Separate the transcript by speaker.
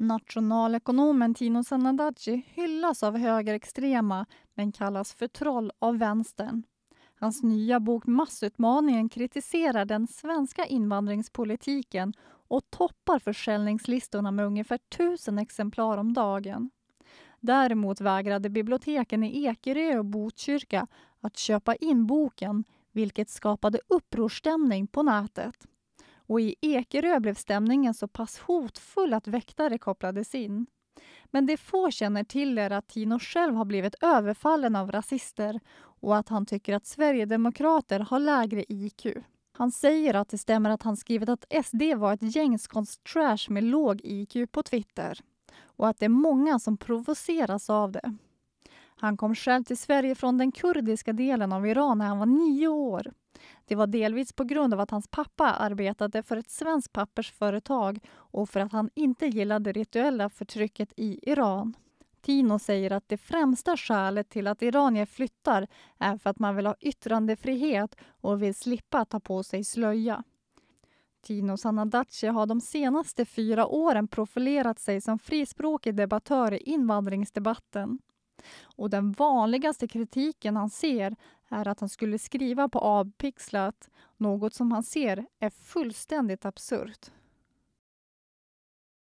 Speaker 1: Nationalekonomen Tino Sanandaji hyllas av högerextrema men kallas för troll av vänstern. Hans nya bok Massutmaningen kritiserar den svenska invandringspolitiken och toppar försäljningslistorna med ungefär tusen exemplar om dagen. Däremot vägrade biblioteken i Ekerö och Botkyrka att köpa in boken vilket skapade upprorstämning på nätet. Och i Ekerö blev stämningen så pass hotfull att väktare kopplades in. Men det få känner till är att Tino själv har blivit överfallen av rasister och att han tycker att sverigedemokrater har lägre IQ. Han säger att det stämmer att han skrivit att SD var ett gängskonsttrash med låg IQ på Twitter och att det är många som provoceras av det. Han kom själv till Sverige från den kurdiska delen av Iran när han var nio år det var delvis på grund av att hans pappa arbetade för ett svenskt pappersföretag och för att han inte gillade det rituella förtrycket i Iran. Tino säger att det främsta skälet till att iranier flyttar är för att man vill ha yttrandefrihet och vill slippa ta på sig slöja. Tino Sanadace har de senaste fyra åren profilerat sig som frispråkig debattör i invandringsdebatten. Och den vanligaste kritiken han ser är att han skulle skriva på avpixlat något som han ser är fullständigt absurt.